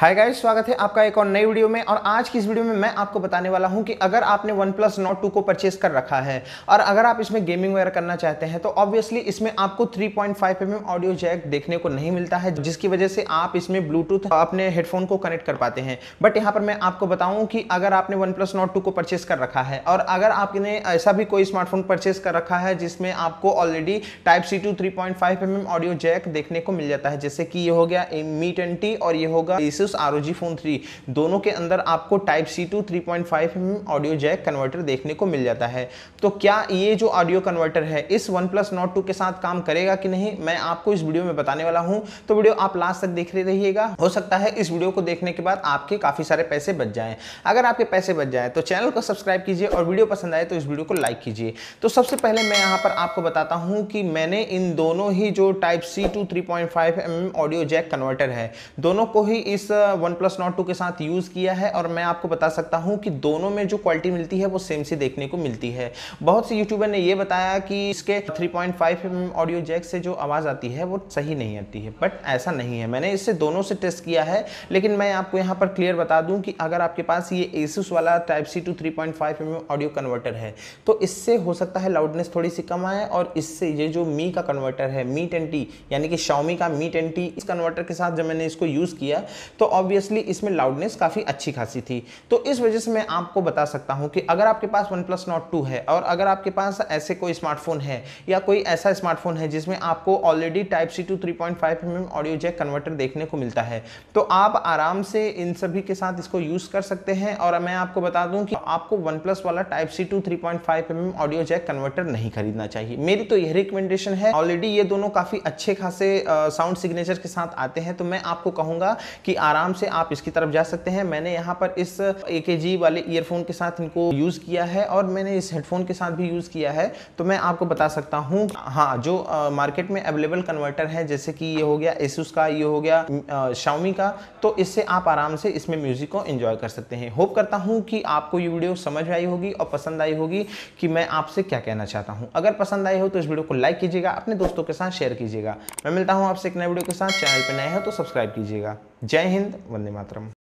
hi guys स्वागत है आपका एक और नई वीडियो में और आज की इस वीडियो में मैं आपको बताने वाला हूं कि अगर आपने वन प्लस नोट टू को परचेस कर रखा है और अगर आप इसमें गेमिंग वगैरह करना चाहते हैं तो ऑब्वियसली इसमें आपको 3.5 पॉइंट mm ऑडियो जैक देखने को नहीं मिलता है जिसकी वजह से आप इसमें ब्लूटूथ अपने हेडफोन को कनेक्ट कर पाते हैं बट यहाँ पर मैं आपको बताऊँ कि अगर आपने वन प्लस नोट टू को परचेस कर रखा है और अगर आपने ऐसा भी कोई स्मार्टफोन परचेस कर रखा है जिसमें आपको already type C two three point audio jack देखने को मिल जाता है जैसे कि ये हो गया मी ट्वेंटी e और ये होगा इस asus rog phone 3 दोनों के अंदर आपको type C two three point five M audio jack converter देखने को मिल जाता है तो क्या ये जो ऑडियो कन्वर्टर है इस वन प्लस नोट टू के साथ काम करेगा कि नहीं मैं आपको इस वीडियो में बताने वाला हूँ तो वीडियो आप लास्ट तक देख रहिएगा हो सकता है इस वीडियो को देखने के बाद आपके काफ़ी सारे पैसे बच जाएँ अगर आपके पैसे बच जाएँ तो चैनल को सब्सक्राइब कीजिए और वीडियो पसंद आए तो इस वीडियो को लाइक कीजिए तो सबसे पहले मैं यहाँ पर आपको बताता हूँ कि मैंने इन दोनों ही जो type C two three point five M audio jack converter है दोनों को ही इस वन प्लस नॉट टू के साथ यूज़ किया है और मैं आपको बता सकता हूँ कि दोनों में जो क्वालिटी मिलती है वो सेम सी देखने को मिलती है बहुत से यूट्यूबर ने ये बताया कि इसके 3.5 पॉइंट ऑडियो जैक से जो आवाज़ आती है वो सही नहीं आती है बट ऐसा नहीं है मैंने इससे दोनों से टेस्ट किया है लेकिन मैं आपको यहाँ पर क्लियर बता दूँ कि अगर आपके पास ये एसूस वाला type C two three point audio converter है तो इससे हो सकता है लाउडनेस थोड़ी सी कम आए और इससे ये जो मी का कन्वर्टर है मी टेंटी यानी कि शाओमी का मी टेंटी इस कन्वर्टर के साथ जब मैंने इसको यूज़ किया तो ऑब्वियसली इसमें लाउडनेस काफ़ी अच्छी खासी थी तो इस वजह से मैं आपको बता सकता हूँ कि अगर आपके पास वन प्लस नॉट टू है और अगर आपके पास ऐसे कोई स्मार्टफोन है या कोई ऐसा स्मार्टफोन है जिसमें आपको already type C two three point five M audio jack converter देखने को मिलता है तो आप आराम से इन सभी के साथ इसको यूज़ कर सकते हैं और मैं आपको बता दूँ कि आपको वन प्लस वाला type C two three point five M audio jack converter नहीं खरीदना चाहिए मेरी तो यह रिकमेंडेशन है ऑलरेडी ये दोनों काफ़ी अच्छे खासे साउंड सिग्नेचर के साथ आते हैं तो मैं आपको कहूँगा कि आराम आराम से आप इसकी तरफ जा सकते हैं मैंने यहाँ पर इस ए वाले ईयरफोन के साथ इनको यूज़ किया है और मैंने इस हेडफोन के साथ भी यूज़ किया है तो मैं आपको बता सकता हूँ हाँ जो मार्केट में अवेलेबल कन्वर्टर है जैसे कि ये हो गया एसूस का ये हो गया शाउमी का तो इससे आप आराम से इसमें म्यूज़िक को इन्जॉय कर सकते हैं होप करता हूँ कि आपको ये वीडियो समझ आई होगी और पसंद आई होगी कि मैं आपसे क्या कहना चाहता हूँ अगर पसंद आई हो तो इस वीडियो को लाइक कीजिएगा अपने दोस्तों के साथ शेयर कीजिएगा मैं मिलता हूँ आपसे एक नए वीडियो के साथ चैनल पर नए हो तो सब्सक्राइब कीजिएगा जय हिंद वंदे मातरम